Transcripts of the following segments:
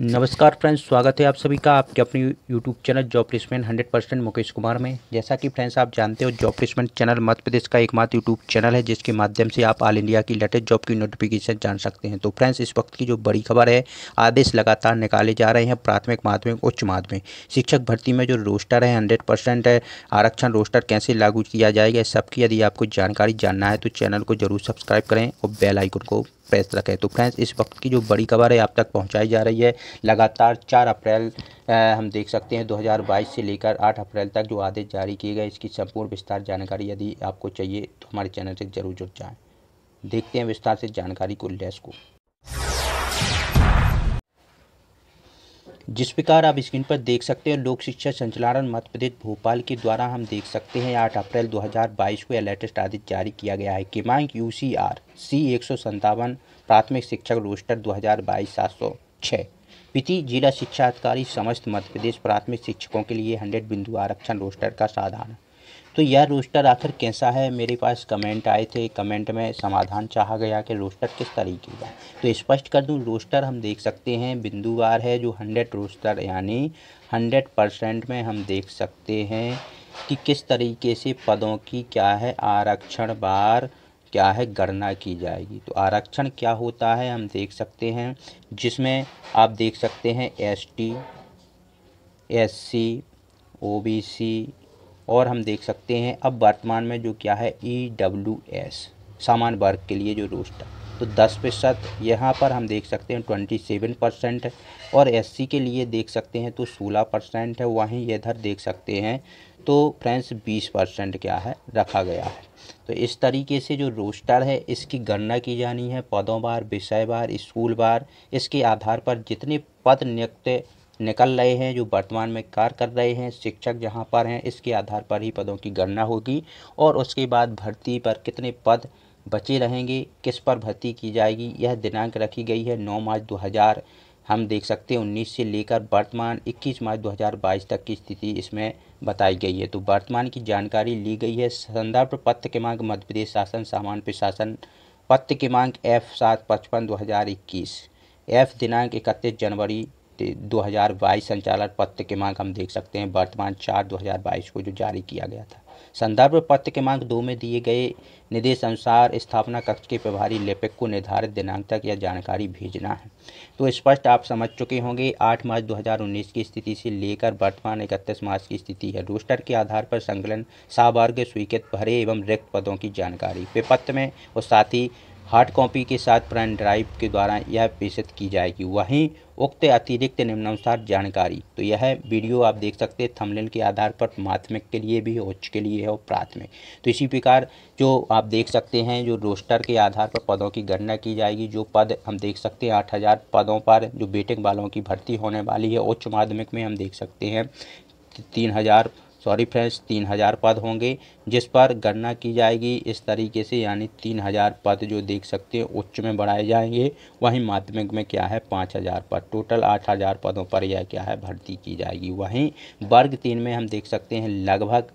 नमस्कार फ्रेंड्स स्वागत है आप सभी का आपके अपने YouTube channel job placement hundred percent Mukesh Kumar में जैसा कि फ्रेंड्स आप जानते हो job placement channel Madhya Pradesh का एकमात्र यूट्यूब चैनल है जिसके माध्यम से आप ऑल इंडिया की लेटेस्ट जॉब की नोटिफिकेशन जान सकते हैं तो फ्रेंड्स इस वक्त की जो बड़ी खबर है आदेश लगातार निकाले जा रहे हैं प्राथमिक माध्यमिक उच्च माध्यमिक शिक्षक भर्ती में जो रोस्टर है हंड्रेड है आरक्षण रोस्टर कैसे लागू किया जाएगा सबकी यदि आपको जानकारी जानना है तो चैनल को जरूर सब्सक्राइब करें और बेलाइकन को प्रेस रखे तो फ्रेंड्स इस वक्त की जो बड़ी खबर है आप तक पहुंचाई जा रही है लगातार चार अप्रैल हम देख सकते हैं 2022 से लेकर आठ अप्रैल तक जो आदेश जारी किए गए इसकी संपूर्ण विस्तार जानकारी यदि आपको चाहिए तो हमारे चैनल से ज़रूर जुड़ जाएँ देखते हैं विस्तार से जानकारी को लेस को जिस प्रकार आप स्क्रीन पर देख सकते हैं लोक शिक्षा संचालन मध्य प्रदेश भोपाल के द्वारा हम देख सकते हैं आठ अप्रैल 2022 को यह लेटेस्ट आदेश जारी किया गया है कि मांग यू सी आर सी एक सौ संतावन प्राथमिक शिक्षक रोस्टर दो हज़ार बाईस सात सौ छः पीति जिला शिक्षा अधिकारी समस्त मध्य प्रदेश प्राथमिक शिक्षकों के लिए हंड्रेड बिंदु आरक्षण रोस्टर का साधारण तो यह रोस्टर आखिर कैसा है मेरे पास कमेंट आए थे कमेंट में समाधान चाहा गया कि रोस्टर किस तरीके का तो स्पष्ट कर दूं रोस्टर हम देख सकते हैं बिंदुवार है जो हंड्रेड रोस्टर यानी हंड्रेड परसेंट में हम देख सकते हैं कि किस तरीके से पदों की क्या है आरक्षण बार क्या है गणना की जाएगी तो आरक्षण क्या होता है हम देख सकते हैं जिसमें आप देख सकते हैं S T S C O B C और हम देख सकते हैं अब वर्तमान में जो क्या है ई डब्ल्यू एस सामान वर्ग के लिए जो रोस्ट तो 10 प्रतिशत यहाँ पर हम देख सकते हैं 27 परसेंट है और सी के लिए देख सकते हैं तो 16 परसेंट है वहीं इधर देख सकते हैं तो फ्रेंड्स 20 परसेंट क्या है रखा गया है तो इस तरीके से जो रोस्टर है इसकी गणना की जानी है पदों बार विषय बार स्कूल बार इसके आधार पर जितने पद नियुक्त निकल रहे हैं जो वर्तमान में कार्य कर रहे हैं शिक्षक जहाँ पर हैं इसके आधार पर ही पदों की गणना होगी और उसके बाद भर्ती पर कितने पद बचे रहेंगे किस पर भर्ती की जाएगी यह दिनांक रखी गई है नौ मार्च दो हज़ार हम देख सकते हैं उन्नीस से लेकर वर्तमान इक्कीस मार्च 2022 तक की स्थिति इसमें बताई गई है तो वर्तमान की जानकारी ली गई है संदर्भ पत्र मांग मध्य प्रदेश शासन सामान्य प्रशासन पत्र मांग एफ सात पचपन दो हज़ार इक्कीस एफ दिनांक इकतीस जनवरी 2022 संचालन पत्र मांग हम देख सकते हैं वर्तमान चार 2022 को जो जारी किया गया था संदर्भ पत्र के मांग दो में दिए गए निर्देश अनुसार स्थापना कक्ष के प्रभारी लेपिक को निर्धारित दिनांक तक यह जानकारी भेजना है तो स्पष्ट आप समझ चुके होंगे 8 मार्च 2019 की स्थिति से लेकर वर्तमान इकतीस मार्च की स्थिति है रोस्टर के आधार पर संकलन सावर्ग स्वीकृत भरे एवं रिक्त पदों की जानकारी वे में और साथ ही हार्ड कॉपी के साथ पेन ड्राइव के द्वारा यह प्रेषित की जाएगी वहीं उक्त अतिरिक्त निम्नानुसार जानकारी तो यह वीडियो आप देख सकते हैं थमलिन के आधार पर माध्यमिक के लिए भी उच्च के लिए है और प्राथमिक तो इसी प्रकार जो आप देख सकते हैं जो रोस्टर के आधार पर पदों की गणना की जाएगी जो पद हम देख सकते हैं आठ हज़ार पदों पर जो बेटे वालों की भर्ती होने वाली है उच्च माध्यमिक में हम देख सकते हैं तीन हज़ार सॉरी फ्रेंड्स तीन हज़ार पद होंगे जिस पर गणना की जाएगी इस तरीके से यानी तीन हज़ार पद जो देख सकते हैं उच्च में बढ़ाए जाएंगे वहीं माध्यमिक में क्या है पाँच हज़ार पद टोटल आठ हज़ार पदों पर यह क्या है भर्ती की जाएगी वहीं वर्ग तीन में हम देख सकते हैं लगभग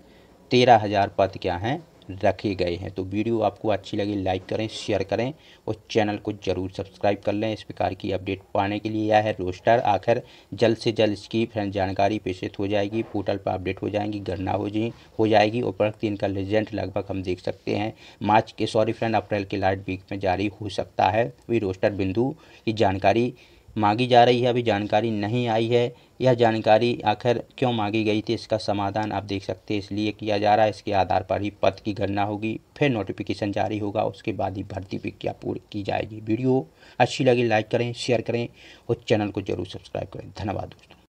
तेरह हज़ार पद क्या हैं रखे गए हैं तो वीडियो आपको अच्छी लगी लाइक करें शेयर करें और चैनल को ज़रूर सब्सक्राइब कर लें इस प्रकार की अपडेट पाने के लिए यह है रोस्टर आखिर जल्द से जल्द इसकी जानकारी प्रेषित हो जाएगी पोर्टल पर अपडेट हो जाएंगी गणना हो जी हो जाएगी और प्रति इनका रिजल्ट लगभग हम देख सकते हैं मार्च के सॉरी फ्रेंड अप्रैल के लास्ट वीक में जारी हो सकता है वही रोस्टर बिंदु की जानकारी मांगी जा रही है अभी जानकारी नहीं आई है यह जानकारी आखिर क्यों मांगी गई थी इसका समाधान आप देख सकते हैं इसलिए किया जा रहा है इसके आधार पर ही पद की गणना होगी फिर नोटिफिकेशन जारी होगा उसके बाद ही भर्ती प्रक्रिया पूरी की जाएगी वीडियो अच्छी लगी लाइक करें शेयर करें और चैनल को जरूर सब्सक्राइब करें धन्यवाद दोस्तों